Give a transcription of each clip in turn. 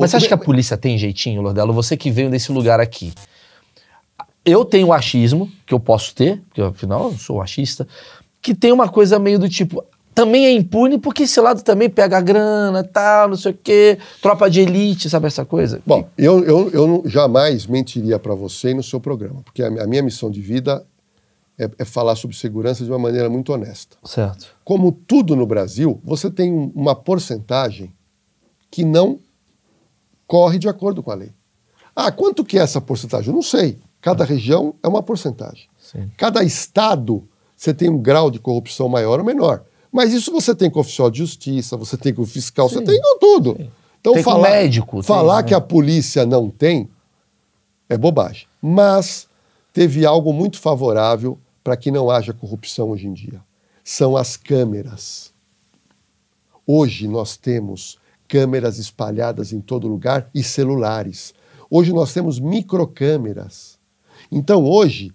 Mas você acha que a polícia tem jeitinho, Lordelo? Você que veio desse lugar aqui. Eu tenho achismo, que eu posso ter, porque afinal eu sou achista, que tem uma coisa meio do tipo. Também é impune porque esse lado também pega a grana, tal, não sei o quê, tropa de elite, sabe essa coisa? Bom, eu, eu, eu jamais mentiria para você e no seu programa, porque a, a minha missão de vida é, é, falar sobre segurança de uma maneira muito honesta. Certo. Como tudo no Brasil, você tem uma porcentagem que não corre de acordo com a lei. Ah, quanto que é essa porcentagem? Eu não sei. Cada tá. região é uma porcentagem. Sim. Cada estado você tem um grau de corrupção maior ou menor. Mas isso você tem com o oficial de justiça, você tem com o fiscal, Sim. você tem com tudo. Sim. Então tem falar, médico, falar tem, né? que né? a polícia não tem é bobagem. Mas teve algo muito favorável para que não haja corrupção hoje em dia. São as câmeras. Hoje nós temos câmeras espalhadas em todo lugar e celulares. Hoje nós temos microcâmeras. Então hoje,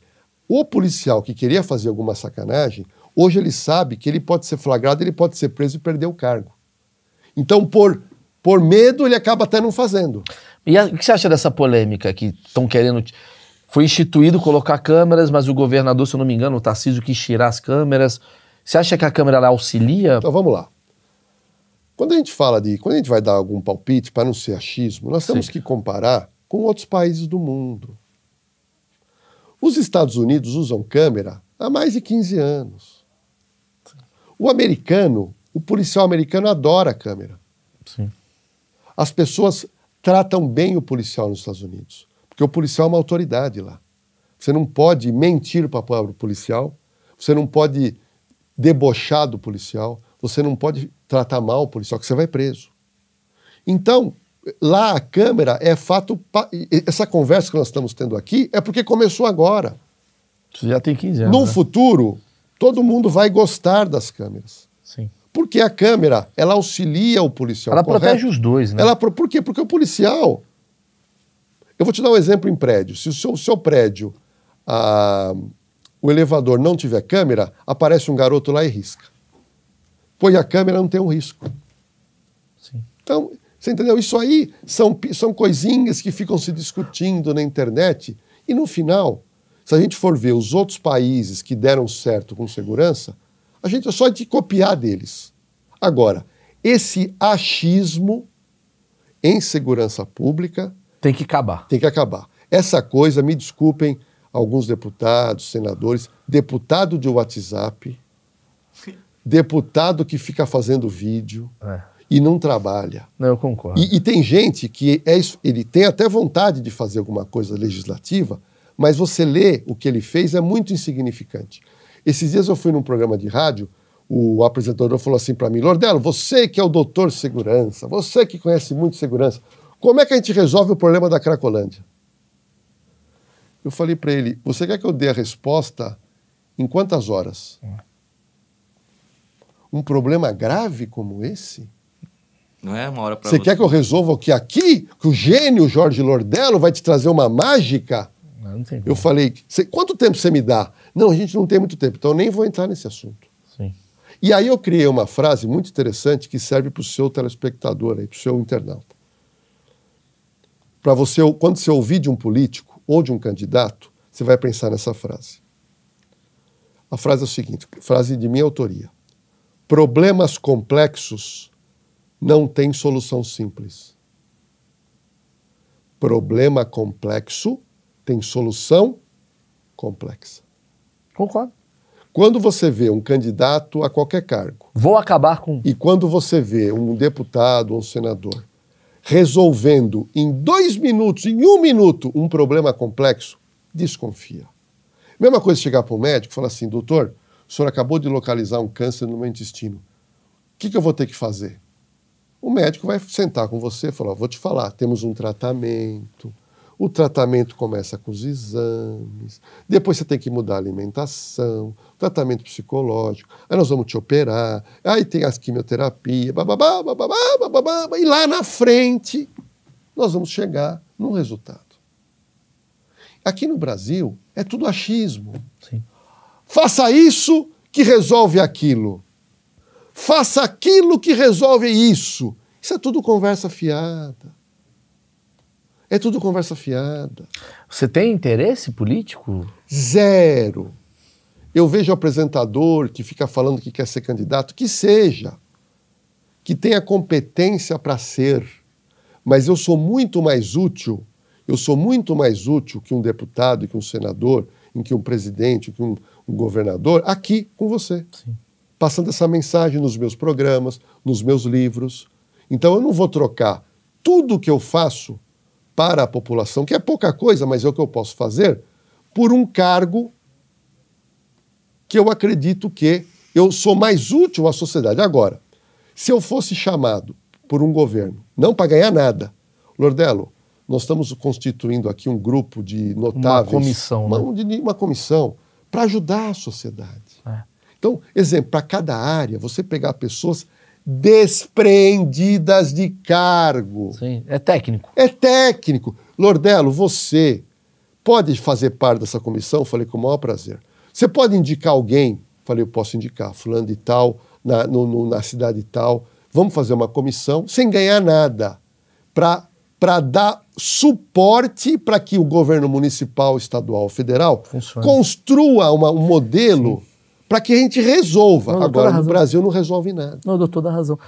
o policial que queria fazer alguma sacanagem, hoje ele sabe que ele pode ser flagrado, ele pode ser preso e perder o cargo. Então, por, por medo, ele acaba até não fazendo. E a, o que você acha dessa polêmica que estão querendo foi instituído colocar câmeras, mas o governador, se eu não me engano, o Tarcísio quis tirar as câmeras. Você acha que a câmera lá auxilia? Então vamos lá. Quando a gente fala de. Quando a gente vai dar algum palpite, para não ser achismo, nós temos Sim. que comparar com outros países do mundo. Os Estados Unidos usam câmera há mais de 15 anos. O americano, o policial americano adora a câmera. Sim. As pessoas tratam bem o policial nos Estados Unidos, porque o policial é uma autoridade lá. Você não pode mentir para o policial, você não pode debochar do policial, você não pode tratar mal o policial, que você vai preso. Então, lá a Câmara é fato. Essa conversa que nós estamos tendo aqui é porque começou agora. Você já tem 15 anos. No né? futuro, todo mundo vai gostar das câmeras. Sim. Porque a câmera, ela auxilia o policial. Ela correto? protege os dois, né? Ela, por quê? Porque o policial. Eu vou te dar um exemplo em prédio. Se o seu, seu prédio, a, ah, o elevador não tiver câmera, aparece um garoto lá e risca põe a câmera, não tem um risco. Sim. Então, você entendeu? Isso aí são, são coisinhas que ficam se discutindo na internet e no final, se a gente for ver os outros países que deram certo com segurança, a gente é só de copiar deles. Agora, esse achismo em segurança pública tem que acabar. Tem que acabar. Essa coisa, me desculpem alguns deputados, senadores, deputado de WhatsApp, deputado que fica fazendo vídeo é. e não trabalha. Não, eu concordo. E, e tem gente que é, ele tem até vontade de fazer alguma coisa legislativa, mas você lê o que ele fez é muito insignificante. Esses dias eu fui num programa de rádio, o apresentador falou assim para mim: Lordelo, você que é o doutor de segurança, você que conhece muito segurança, como é que a gente resolve o problema da Cracolândia? Eu falei para ele: você quer que eu dê a resposta em quantas horas? É um problema grave como esse? Não é uma hora para. Você, você quer que eu resolva o que aqui? Que o gênio Jorge Lordello vai te trazer uma mágica? Não, não tem eu falei, quanto tempo você me dá? Não, a gente não tem muito tempo, então eu nem vou entrar nesse assunto. Sim. E aí eu criei uma frase muito interessante que serve para o seu telespectador, para o seu internauta. Para você, quando você ouvir de um político ou de um candidato, você vai pensar nessa frase. A frase é o seguinte, frase de minha autoria. Problemas complexos não têm solução simples. Problema complexo tem solução complexa. Concordo. Quando você vê um candidato a qualquer cargo. Vou acabar com. E quando você vê um deputado ou um senador resolvendo em dois minutos, em um minuto, um problema complexo, desconfia. Mesma coisa chegar para o médico e falar assim, doutor, o senhor acabou de localizar um câncer no meu intestino. O que, que eu vou ter que fazer? O médico vai sentar com você e falar: vou te falar, temos um tratamento. O tratamento começa com os exames, depois você tem que mudar a alimentação, tratamento psicológico, aí nós vamos te operar, aí tem as quimioterapias, bababá, bababá, bababá, e lá na frente nós vamos chegar num resultado. Aqui no Brasil é tudo achismo. Sim. Faça isso que resolve aquilo. Faça aquilo que resolve isso. Isso é tudo conversa fiada. É tudo conversa fiada. Você tem interesse político? Zero. Eu vejo apresentador que fica falando que quer ser candidato, que seja, que tenha competência para ser. Mas eu sou muito mais útil, eu sou muito mais útil que um deputado, que um senador, em que um presidente, que um, governador aqui com você. Sim. Passando essa mensagem nos meus programas, nos meus livros. Então eu não vou trocar tudo que eu faço para a população, que é pouca coisa, mas é o que eu posso fazer, por um cargo que eu acredito que eu sou mais útil à sociedade. Agora, se eu fosse chamado por um governo, não para ganhar nada, Lordelo, nós estamos constituindo aqui um grupo de notáveis. Uma comissão. Uma, né? uma comissão para ajudar a sociedade. É. Então, exemplo, para cada área, você pegar pessoas despreendidas de cargo. Sim, é técnico. É técnico. Lordelo, você pode fazer parte dessa comissão? Falei com o maior prazer. Você pode indicar alguém? Falei, eu posso indicar fulano de tal, na, no, no, na cidade tal. Vamos fazer uma comissão sem ganhar nada para para dar suporte para que o governo municipal, estadual, federal Funciona. construa uma, um modelo para que a gente resolva. Não, Agora, no Brasil não resolve nada. Não, doutor, dá razão.